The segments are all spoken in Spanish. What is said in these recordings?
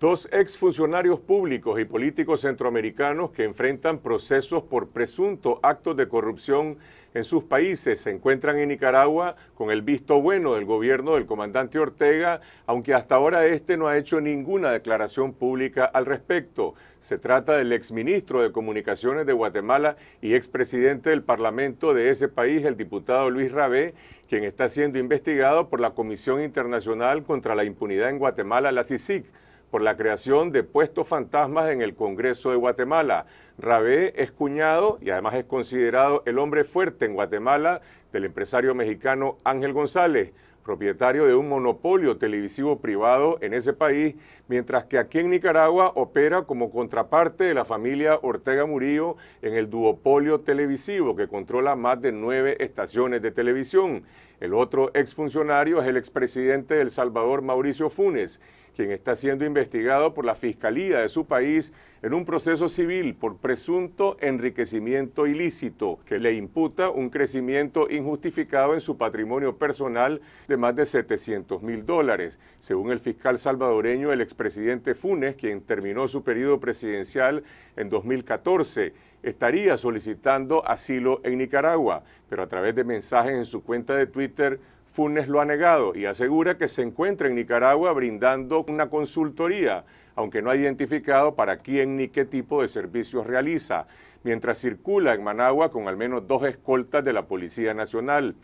Dos exfuncionarios públicos y políticos centroamericanos que enfrentan procesos por presunto actos de corrupción en sus países se encuentran en Nicaragua con el visto bueno del gobierno del comandante Ortega, aunque hasta ahora este no ha hecho ninguna declaración pública al respecto. Se trata del exministro de Comunicaciones de Guatemala y expresidente del Parlamento de ese país, el diputado Luis Rabé, quien está siendo investigado por la Comisión Internacional contra la Impunidad en Guatemala, la CICIC por la creación de puestos fantasmas en el Congreso de Guatemala. Rabé es cuñado y además es considerado el hombre fuerte en Guatemala del empresario mexicano Ángel González propietario de un monopolio televisivo privado en ese país, mientras que aquí en Nicaragua opera como contraparte de la familia Ortega Murillo en el duopolio televisivo que controla más de nueve estaciones de televisión. El otro exfuncionario es el expresidente del Salvador, Mauricio Funes quien está siendo investigado por la Fiscalía de su país en un proceso civil por presunto enriquecimiento ilícito que le imputa un crecimiento injustificado en su patrimonio personal de más de 700 mil dólares. Según el fiscal salvadoreño, el expresidente Funes, quien terminó su periodo presidencial en 2014, estaría solicitando asilo en Nicaragua, pero a través de mensajes en su cuenta de Twitter, Funes lo ha negado y asegura que se encuentra en Nicaragua brindando una consultoría, aunque no ha identificado para quién ni qué tipo de servicios realiza, mientras circula en Managua con al menos dos escoltas de la Policía Nacional.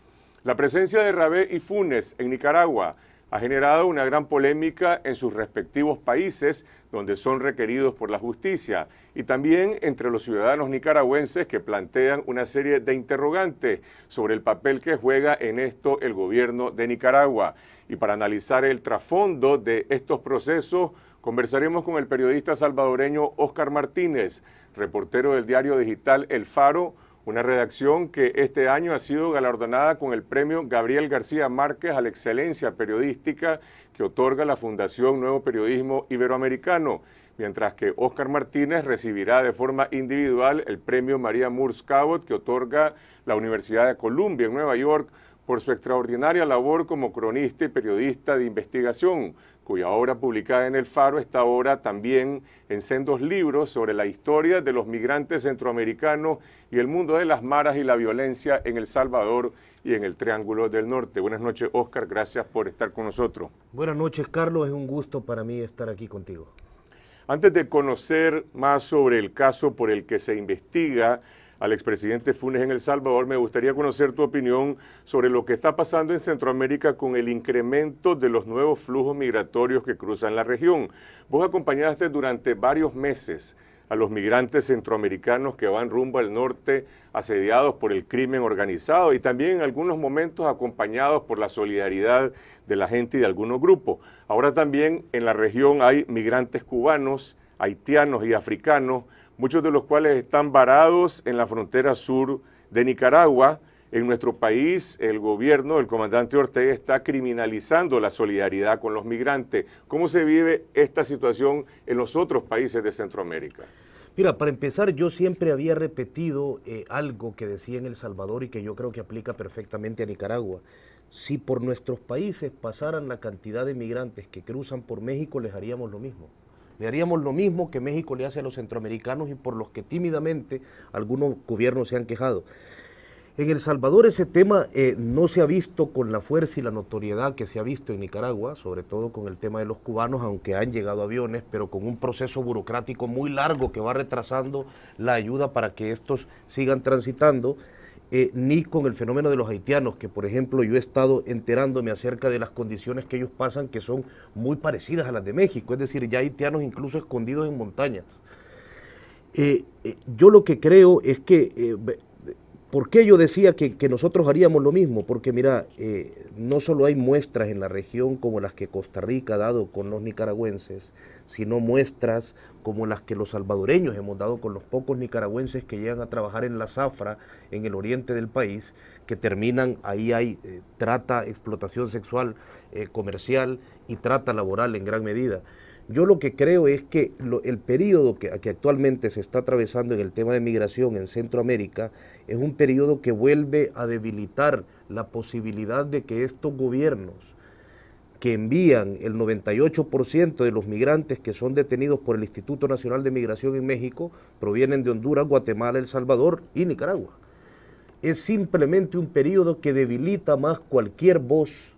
La presencia de Rabé y Funes en Nicaragua ha generado una gran polémica en sus respectivos países donde son requeridos por la justicia y también entre los ciudadanos nicaragüenses que plantean una serie de interrogantes sobre el papel que juega en esto el gobierno de Nicaragua. Y para analizar el trasfondo de estos procesos, conversaremos con el periodista salvadoreño Oscar Martínez, reportero del diario digital El Faro, una redacción que este año ha sido galardonada con el premio Gabriel García Márquez a la excelencia periodística que otorga la Fundación Nuevo Periodismo Iberoamericano, mientras que Oscar Martínez recibirá de forma individual el premio María Murs Cabot que otorga la Universidad de Columbia en Nueva York por su extraordinaria labor como cronista y periodista de investigación, cuya obra publicada en El Faro está ahora también en sendos libros sobre la historia de los migrantes centroamericanos y el mundo de las maras y la violencia en El Salvador y en el Triángulo del Norte. Buenas noches, Oscar, gracias por estar con nosotros. Buenas noches, Carlos, es un gusto para mí estar aquí contigo. Antes de conocer más sobre el caso por el que se investiga, al expresidente Funes en El Salvador, me gustaría conocer tu opinión sobre lo que está pasando en Centroamérica con el incremento de los nuevos flujos migratorios que cruzan la región. Vos acompañaste durante varios meses a los migrantes centroamericanos que van rumbo al norte asediados por el crimen organizado y también en algunos momentos acompañados por la solidaridad de la gente y de algunos grupos. Ahora también en la región hay migrantes cubanos, haitianos y africanos muchos de los cuales están varados en la frontera sur de Nicaragua. En nuestro país, el gobierno, el comandante Ortega, está criminalizando la solidaridad con los migrantes. ¿Cómo se vive esta situación en los otros países de Centroamérica? Mira, para empezar, yo siempre había repetido eh, algo que decía en El Salvador y que yo creo que aplica perfectamente a Nicaragua. Si por nuestros países pasaran la cantidad de migrantes que cruzan por México, les haríamos lo mismo. Le haríamos lo mismo que México le hace a los centroamericanos y por los que tímidamente algunos gobiernos se han quejado. En El Salvador ese tema eh, no se ha visto con la fuerza y la notoriedad que se ha visto en Nicaragua, sobre todo con el tema de los cubanos, aunque han llegado aviones, pero con un proceso burocrático muy largo que va retrasando la ayuda para que estos sigan transitando. Eh, ni con el fenómeno de los haitianos, que por ejemplo yo he estado enterándome acerca de las condiciones que ellos pasan que son muy parecidas a las de México, es decir, ya haitianos incluso escondidos en montañas. Eh, eh, yo lo que creo es que ¿Por qué yo decía que, nosotros haríamos lo mismo? Porque mira, eh, no solo hay muestras en la región como las que Costa Rica ha dado con los nicaragüenses, sino muestras como las que los salvadoreños hemos dado con los pocos nicaragüenses que llegan a trabajar en la zafra en el oriente del país, que terminan, ahí hay eh, trata, explotación sexual, eh, comercial y trata laboral en gran medida. Yo lo que creo es que el periodo que, que, actualmente se está atravesando en el tema de migración en Centroamérica es un periodo que vuelve a debilitar la posibilidad de que estos gobiernos que envían el 98% de los migrantes que son detenidos por el Instituto Nacional de Migración en México provienen de Honduras, Guatemala, El Salvador y Nicaragua. Es simplemente un periodo que debilita más cualquier voz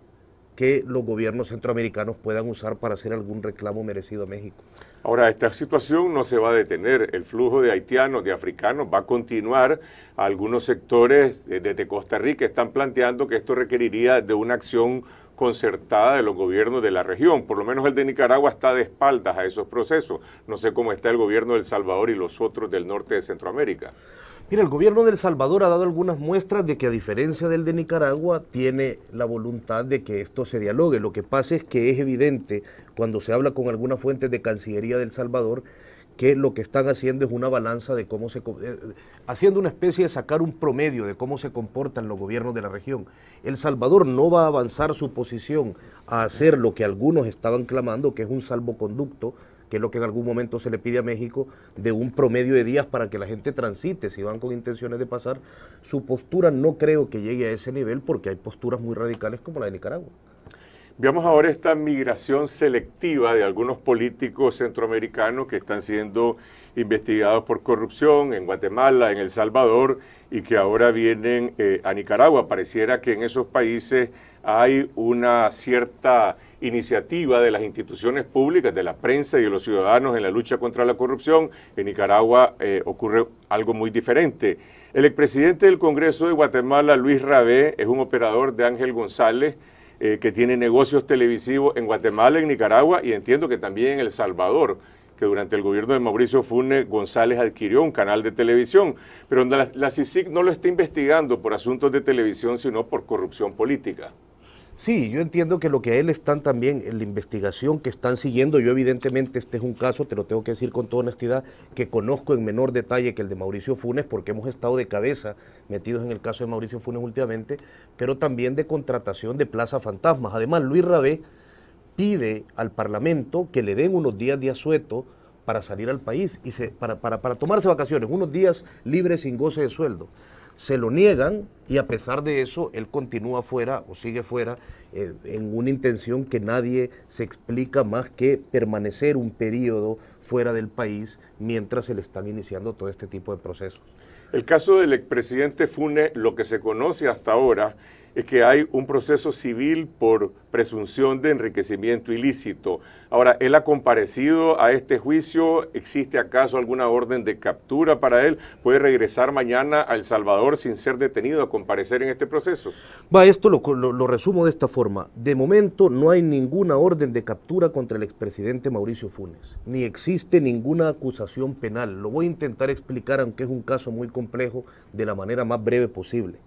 que los gobiernos centroamericanos puedan usar para hacer algún reclamo merecido a México. Ahora, esta situación no se va a detener. El flujo de haitianos, de africanos, va a continuar. Algunos sectores eh, desde Costa Rica están planteando que esto requeriría de una acción concertada de los gobiernos de la región. Por lo menos el de Nicaragua está de espaldas a esos procesos. No sé cómo está el gobierno de El Salvador y los otros del norte de Centroamérica. Mira, el gobierno de El Salvador ha dado algunas muestras de que a diferencia del de Nicaragua tiene la voluntad de que esto se dialogue. Lo que pasa es que es evidente cuando se habla con algunas fuentes de Cancillería del Salvador que lo que están haciendo es una balanza de cómo se... Eh, haciendo una especie de sacar un promedio de cómo se comportan los gobiernos de la región. El Salvador no va a avanzar su posición a hacer lo que algunos estaban clamando, que es un salvoconducto que es lo que en algún momento se le pide a México, de un promedio de días para que la gente transite, si van con intenciones de pasar, su postura no creo que llegue a ese nivel porque hay posturas muy radicales como la de Nicaragua. Veamos ahora esta migración selectiva de algunos políticos centroamericanos que están siendo investigados por corrupción en Guatemala, en El Salvador y que ahora vienen eh, a Nicaragua. Pareciera que en esos países hay una cierta iniciativa de las instituciones públicas, de la prensa y de los ciudadanos en la lucha contra la corrupción. En Nicaragua eh, ocurre algo muy diferente. El expresidente del Congreso de Guatemala, Luis Rabé, es un operador de Ángel González. Eh, que tiene negocios televisivos en Guatemala, en Nicaragua y entiendo que también en El Salvador que durante el gobierno de Mauricio Funes González adquirió un canal de televisión, pero la, la CICIC no lo está investigando por asuntos de televisión, sino por corrupción política. Sí, yo entiendo que lo que a él están también, en la investigación que están siguiendo, yo evidentemente este es un caso, te lo tengo que decir con toda honestidad, que conozco en menor detalle que el de Mauricio Funes, porque hemos estado de cabeza metidos en el caso de Mauricio Funes últimamente, pero también de contratación de Plaza fantasmas. Además, Luis Rabé pide al Parlamento que le den unos días de asueto para salir al país y se, para, para tomarse vacaciones, unos días libres sin goce de sueldo se lo niegan y a pesar de eso él continúa fuera o sigue fuera eh, en una intención que nadie se explica más que permanecer un periodo fuera del país mientras se le están iniciando todo este tipo de procesos. El caso del expresidente Fune, lo que se conoce hasta ahora es que hay un proceso civil por presunción de enriquecimiento ilícito. Ahora, ¿él ha comparecido a este juicio? ¿Existe acaso alguna orden de captura para él? ¿Puede regresar mañana a El Salvador sin ser detenido a comparecer en este proceso? Va, esto lo, lo resumo de esta forma. De momento no hay ninguna orden de captura contra el expresidente Mauricio Funes, ni existe ninguna acusación penal. Lo voy a intentar explicar, aunque es un caso muy complejo, de la manera más breve posible.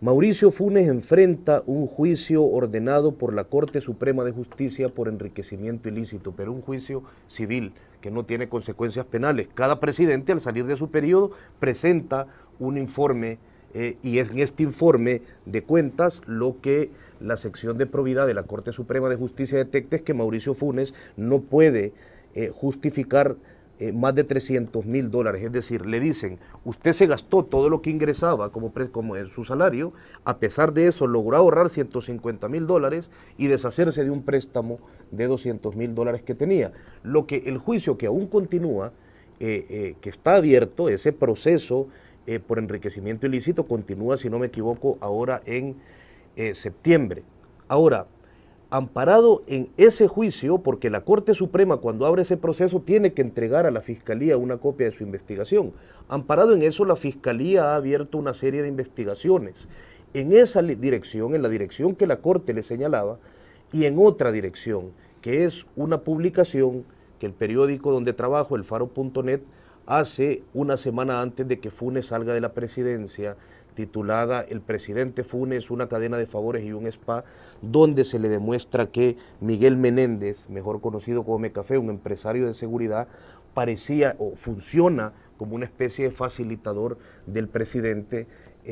Mauricio Funes enfrenta un juicio ordenado por la Corte Suprema de Justicia por enriquecimiento ilícito, pero un juicio civil que no tiene consecuencias penales. Cada presidente al salir de su periodo presenta un informe eh, y en este informe de cuentas lo que la sección de probidad de la Corte Suprema de Justicia detecta es que Mauricio Funes no puede eh, justificar eh, más de 300 mil dólares. Es decir, le dicen, usted se gastó todo lo que ingresaba como, como en su salario, a pesar de eso logró ahorrar 150 mil dólares y deshacerse de un préstamo de 200 mil dólares que tenía. Lo que el juicio que aún continúa, eh, eh, que está abierto, ese proceso por enriquecimiento ilícito continúa, si no me equivoco, ahora en septiembre. Ahora, amparado en ese juicio, porque la Corte Suprema cuando abre ese proceso tiene que entregar a la Fiscalía una copia de su investigación. Amparado en eso, la Fiscalía ha abierto una serie de investigaciones. En esa dirección, en la dirección que la Corte le señalaba, y en otra dirección, que es una publicación que el periódico donde trabajo, el faro.net, hace una semana antes de que Funes salga de la presidencia titulada El presidente Funes, una cadena de favores y un spa, donde se le demuestra que Miguel Menéndez, mejor conocido como Mecafé, un empresario de seguridad, parecía o funciona como una especie de facilitador del presidente eh,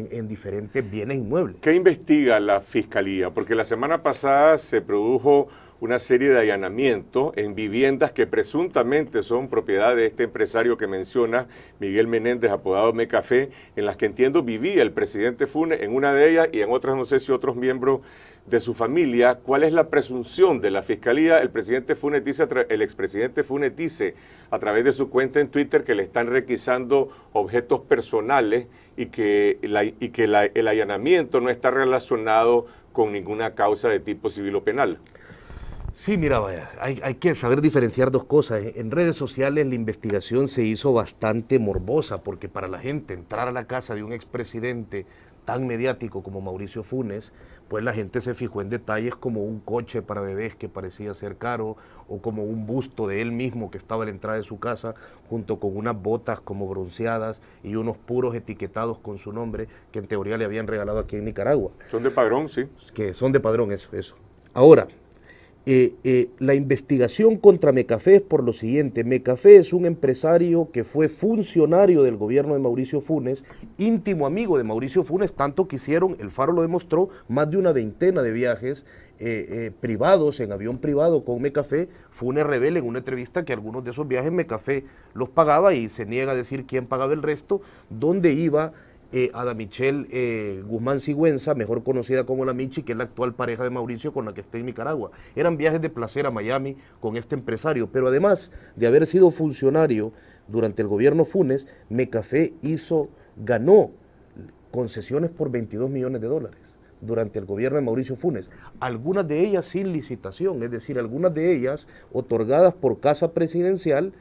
eh, en, en, diferentes bienes inmuebles. ¿Qué investiga la fiscalía? Porque la semana pasada se produjo una serie de allanamientos en viviendas que presuntamente son propiedad de este empresario que menciona, Miguel Menéndez, apodado Mecafé, en las que entiendo vivía el presidente Funes, en una de ellas y en otras no sé si otros miembros de su familia. ¿Cuál es la presunción de la fiscalía? El presidente Funes dice, el expresidente Funes dice a través de su cuenta en Twitter que le están requisando objetos personales y que, y que el allanamiento no está relacionado con ninguna causa de tipo civil o penal. Sí, mira, vaya, hay, que saber diferenciar dos cosas. En redes sociales la investigación se hizo bastante morbosa, porque para la gente entrar a la casa de un expresidente tan mediático como Mauricio Funes, pues la gente se fijó en detalles como un coche para bebés que parecía ser caro, o como un busto de él mismo que estaba a la entrada de su casa, junto con unas botas como bronceadas y unos puros etiquetados con su nombre, que en teoría le habían regalado aquí en Nicaragua. Son de padrón, sí. Que son de padrón, eso, eso. Ahora, eh, eh, la investigación contra Mecafé es por lo siguiente. Mecafé es un empresario que fue funcionario del gobierno de Mauricio Funes, íntimo amigo de Mauricio Funes, tanto que hicieron, el Faro lo demostró, más de una veintena de viajes eh, privados, en avión privado con Mecafé. Funes revela en una entrevista que algunos de esos viajes Mecafé los pagaba y se niega a decir quién pagaba el resto, dónde iba a eh, Ada Michelle eh, Guzmán Sigüenza, mejor conocida como la Michi, que es la actual pareja de Mauricio con la que está en Nicaragua. Eran viajes de placer a Miami con este empresario, pero además de haber sido funcionario durante el gobierno Funes, Mecafé hizo, ganó concesiones por 22 millones de dólares durante el gobierno de Mauricio Funes, algunas de ellas sin licitación, es decir, algunas de ellas otorgadas por Casa Presidencial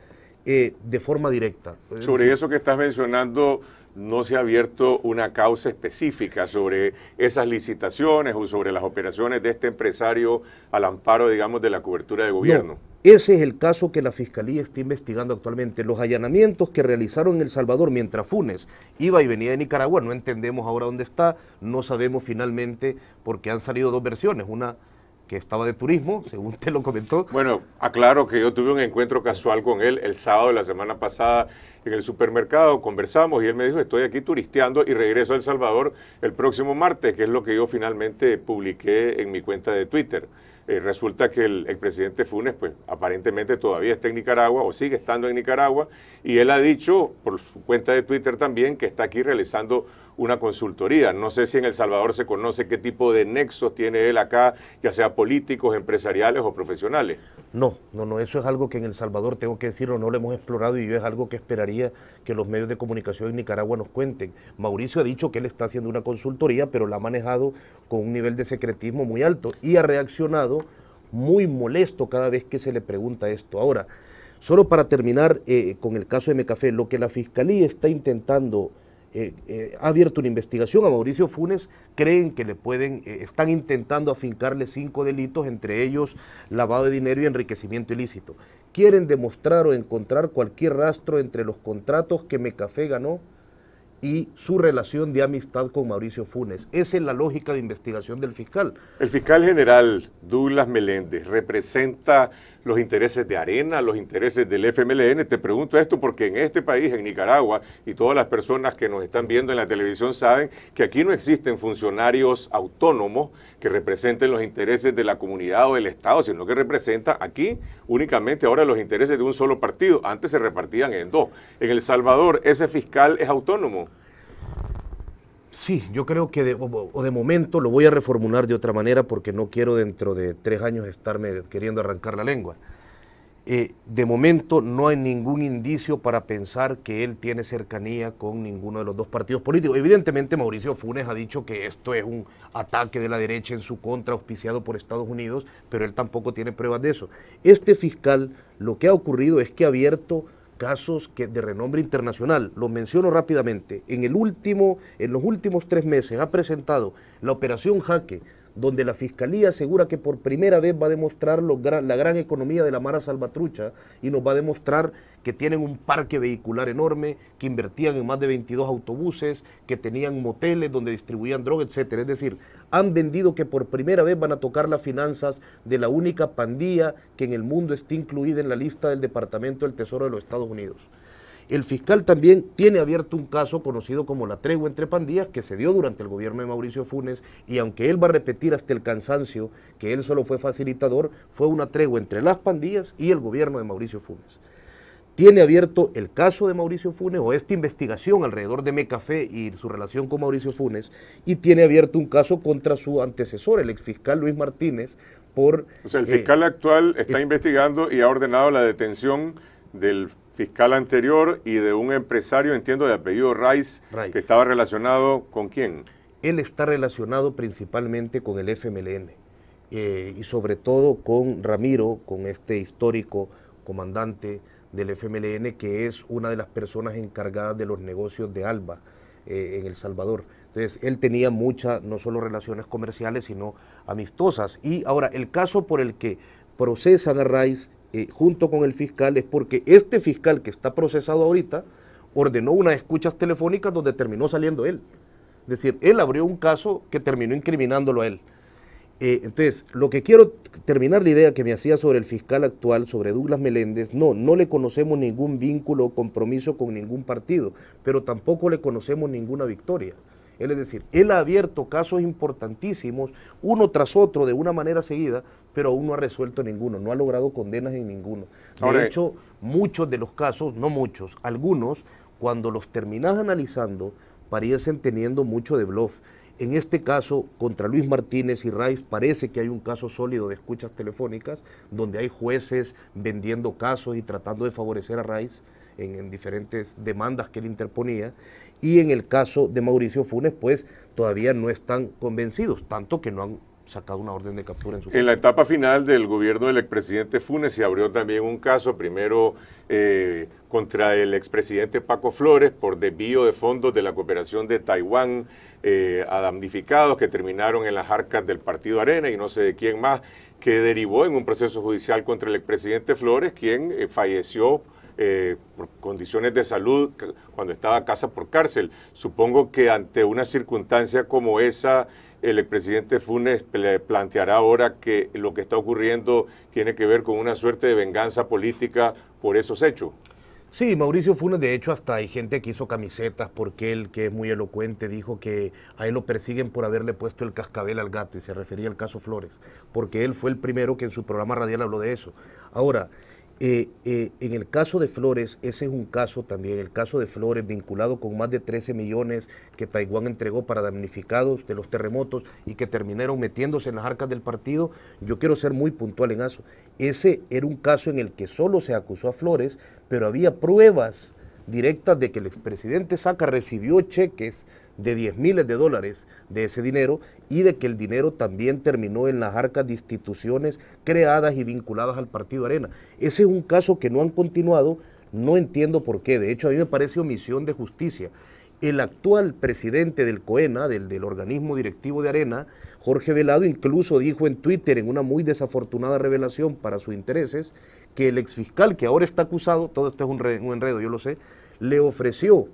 eh, de forma directa. Sobre eso que estás mencionando, no se ha abierto una causa específica sobre esas licitaciones o sobre las operaciones de este empresario al amparo, digamos, de la cobertura de gobierno. Ese es el caso que la Fiscalía está investigando actualmente. Los allanamientos que realizaron en El Salvador mientras Funes iba y venía de Nicaragua, no entendemos ahora dónde está, no sabemos finalmente porque han salido dos versiones, una que estaba de turismo, según usted lo comentó. Bueno, aclaro que yo tuve un encuentro casual con él el sábado de la semana pasada en el supermercado, conversamos y él me dijo, estoy aquí turisteando y regreso a El Salvador el próximo martes, que es lo que yo finalmente publiqué en mi cuenta de Twitter. Eh, resulta que el presidente Funes, pues aparentemente todavía está en Nicaragua o sigue estando en Nicaragua y él ha dicho por su cuenta de Twitter también que está aquí realizando una consultoría. No sé si en El Salvador se conoce qué tipo de nexos tiene él acá, ya sea políticos, empresariales o profesionales. No, no, no, eso es algo que en El Salvador, tengo que decirlo, no lo hemos explorado y yo es algo que esperaría que los medios de comunicación en Nicaragua nos cuenten. Mauricio ha dicho que él está haciendo una consultoría, pero la ha manejado con un nivel de secretismo muy alto y ha reaccionado muy molesto cada vez que se le pregunta esto. Ahora, solo para terminar eh, con el caso de Mecafé, lo que la Fiscalía está intentando eh, eh, ha abierto una investigación a Mauricio Funes, creen que le pueden, eh, están intentando afincarle cinco delitos, entre ellos lavado de dinero y enriquecimiento ilícito. Quieren demostrar o encontrar cualquier rastro entre los contratos que Mecafé ganó y su relación de amistad con Mauricio Funes. Esa es la lógica de investigación del fiscal. El fiscal general Douglas Meléndez representa los intereses de Arena, los intereses del FMLN. Te pregunto esto porque en este país, en Nicaragua, y todas las personas que nos están viendo en la televisión saben que aquí no existen funcionarios autónomos que representen los intereses de la comunidad o del Estado, sino que representa aquí únicamente ahora los intereses de un solo partido. Antes se repartían en dos. En El Salvador, ese fiscal es autónomo. Sí, yo creo que o de momento lo voy a reformular de otra manera porque no quiero dentro de tres años estarme queriendo arrancar la lengua. Eh, de momento no hay ningún indicio para pensar que él tiene cercanía con ninguno de los dos partidos políticos. Evidentemente Mauricio Funes ha dicho que esto es un ataque de la derecha en su contra auspiciado por Estados Unidos, pero él tampoco tiene pruebas de eso. Este fiscal lo que ha ocurrido es que ha abierto casos que de renombre internacional. Lo menciono rápidamente. En, el último, en los últimos tres meses ha presentado la operación Jaque donde la Fiscalía asegura que por primera vez va a demostrar la gran economía de la Mara Salvatrucha y nos va a demostrar que tienen un parque vehicular enorme, que invertían en más de 22 autobuses, que tenían moteles donde distribuían drogas, etc. Es decir, han vendido que por primera vez van a tocar las finanzas de la única pandilla que en el mundo está incluida en la lista del Departamento del Tesoro de los Estados Unidos. El fiscal también tiene abierto un caso conocido como la tregua entre pandillas que se dio durante el gobierno de Mauricio Funes y aunque él va a repetir hasta el cansancio que él solo fue facilitador, fue una tregua entre las pandillas y el gobierno de Mauricio Funes tiene abierto el caso de Mauricio Funes o esta investigación alrededor de Mecafé y su relación con Mauricio Funes y tiene abierto un caso contra su antecesor, el exfiscal Luis Martínez, por... O sea, el fiscal eh, actual está investigando y ha ordenado la detención del fiscal anterior y de un empresario, entiendo, de apellido Rice, que estaba relacionado con quién. Él está relacionado principalmente con el FMLN eh, y sobre todo con Ramiro, con este histórico comandante del FMLN, que es una de las personas encargadas de los negocios de Alba eh, en El Salvador. Entonces, él tenía muchas, no solo relaciones comerciales, sino amistosas. Y ahora, el caso por el que procesan a Rice eh, junto con el fiscal es porque este fiscal que está procesado ahorita ordenó unas escuchas telefónicas donde terminó saliendo él. Es decir, él abrió un caso que terminó incriminándolo a él. Eh, entonces, lo que quiero terminar la idea que me hacía sobre el fiscal actual, sobre Douglas Meléndez, no, no le conocemos ningún vínculo o compromiso con ningún partido, pero tampoco le conocemos ninguna victoria. Él es decir, él ha abierto casos importantísimos, uno tras otro, de una manera seguida, pero aún no ha resuelto ninguno, no ha logrado condenas en ninguno. De hecho, muchos de los casos, no muchos, algunos, cuando los terminás analizando, parecen teniendo mucho de bluff. En este caso, contra Luis Martínez y Raiz, parece que hay un caso sólido de escuchas telefónicas, donde hay jueces vendiendo casos y tratando de favorecer a Raiz en diferentes demandas que él interponía y en el caso de Mauricio Funes, pues todavía no están convencidos, tanto que no han sacado una orden de captura en su En la etapa final del gobierno del expresidente Funes se abrió también un caso, primero eh, contra el expresidente Paco Flores por desvío de fondos de la cooperación de Taiwán eh, a damnificados que terminaron en las arcas del partido Arena y no sé de quién más, que derivó en un proceso judicial contra el expresidente Flores, quien eh, falleció eh, por condiciones de salud cuando estaba a casa por cárcel. Supongo que ante una circunstancia como esa, el presidente Funes planteará ahora que lo que está ocurriendo tiene que ver con una suerte de venganza política por esos hechos. Sí, Mauricio Funes, de hecho, hasta hay gente que hizo camisetas porque él, que es muy elocuente, dijo que a él lo persiguen por haberle puesto el cascabel al gato y se refería al caso Flores, porque él fue el primero que en su programa radial habló de eso. Ahora, eh, eh, en el caso de Flores, ese es un caso también, el caso de Flores vinculado con más de 13 millones que Taiwán entregó para damnificados de los terremotos y que terminaron metiéndose en las arcas del partido, yo quiero ser muy puntual en eso. Ese era un caso en el que solo se acusó a Flores, pero había pruebas directas de que el expresidente Saca recibió cheques de 10 miles de dólares de ese dinero y de que el dinero también terminó en las arcas de instituciones creadas y vinculadas al Partido Arena. Ese es un caso que no han continuado, no entiendo por qué, de hecho a mí me parece omisión de justicia. El actual presidente del COENA, del, del organismo directivo de Arena, Jorge Velado, incluso dijo en Twitter, en una muy desafortunada revelación para sus intereses, que el exfiscal que ahora está acusado, todo esto es un enredo, yo lo sé, le ofreció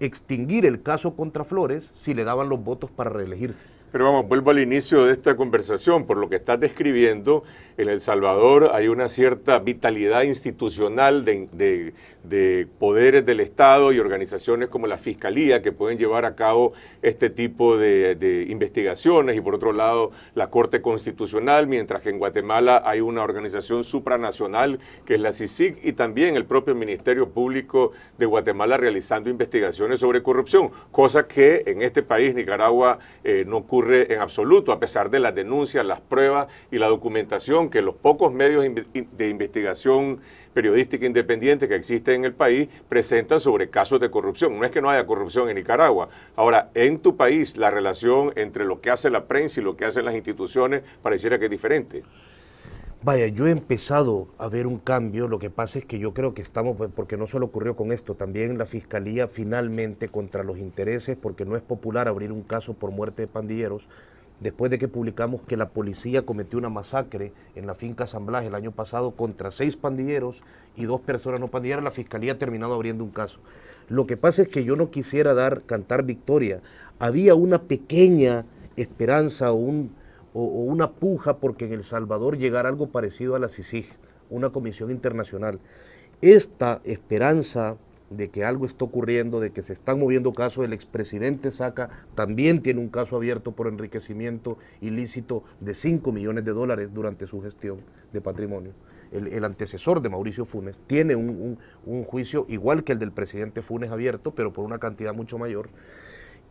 extinguir el caso contra Flores si le daban los votos para reelegirse. Pero vamos, vuelvo al inicio de esta conversación. Por lo que estás describiendo, en El Salvador hay una cierta vitalidad institucional de, poderes del Estado y organizaciones como la Fiscalía que pueden llevar a cabo este tipo de, investigaciones y por otro lado la Corte Constitucional, mientras que en Guatemala hay una organización supranacional que es la CICIC y también el propio Ministerio Público de Guatemala realizando investigaciones sobre corrupción, cosa que en este país, Nicaragua, eh, no ocurre en absoluto, a pesar de las denuncias, las pruebas y la documentación que los pocos medios de investigación periodística independiente que existen en el país presentan sobre casos de corrupción. No es que no haya corrupción en Nicaragua. Ahora, en tu país, la relación entre lo que hace la prensa y lo que hacen las instituciones pareciera que es diferente. Vaya, yo he empezado a ver un cambio, lo que pasa es que yo creo que estamos, pues, porque no solo ocurrió con esto, también la Fiscalía finalmente contra los intereses, porque no es popular abrir un caso por muerte de pandilleros, después de que publicamos que la policía cometió una masacre en la finca San el año pasado contra seis pandilleros y dos personas no pandilleras, la Fiscalía ha terminado abriendo un caso. Lo que pasa es que yo no quisiera dar, cantar victoria. Había una pequeña esperanza o un o, una puja porque en El Salvador llegara algo parecido a la CICIG, una comisión internacional. Esta esperanza de que algo está ocurriendo, de que se están moviendo casos, el expresidente Saca también tiene un caso abierto por enriquecimiento ilícito de 5 millones de dólares durante su gestión de patrimonio. El, antecesor de Mauricio Funes tiene un, juicio igual que el del presidente Funes abierto, pero por una cantidad mucho mayor.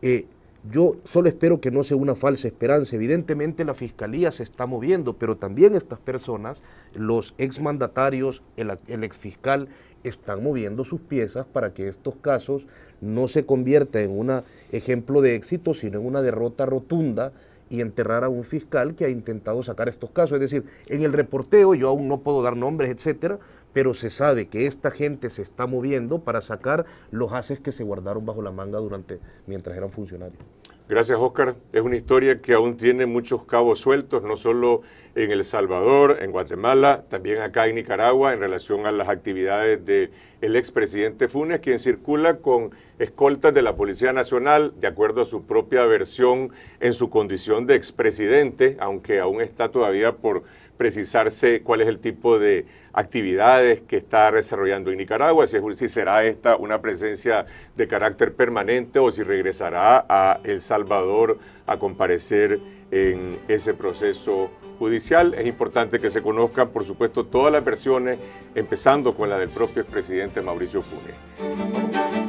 Eh, yo solo espero que no sea una falsa esperanza. Evidentemente la fiscalía se está moviendo, pero también estas personas, los exmandatarios, el, ex exfiscal, están moviendo sus piezas para que estos casos no se convierta en un ejemplo de éxito, sino en una derrota rotunda y enterrar a un fiscal que ha intentado sacar estos casos. Es decir, en el reporteo, yo aún no puedo dar nombres, etcétera, pero se sabe que esta gente se está moviendo para sacar los haces que se guardaron bajo la manga durante mientras eran funcionarios. Gracias, Oscar. Es una historia que aún tiene muchos cabos sueltos, no solo en El Salvador, en Guatemala, también acá en Nicaragua, en relación a las actividades del expresidente Funes, quien circula con escoltas de la Policía Nacional, de acuerdo a su propia versión, en su condición de expresidente, aunque aún está todavía por precisarse cuál es el tipo de actividades que está desarrollando en Nicaragua, si, si será esta una presencia de carácter permanente o si regresará a El Salvador a comparecer en ese proceso judicial. Es importante que se conozcan, por supuesto, todas las versiones, empezando con la del propio expresidente Mauricio Funes.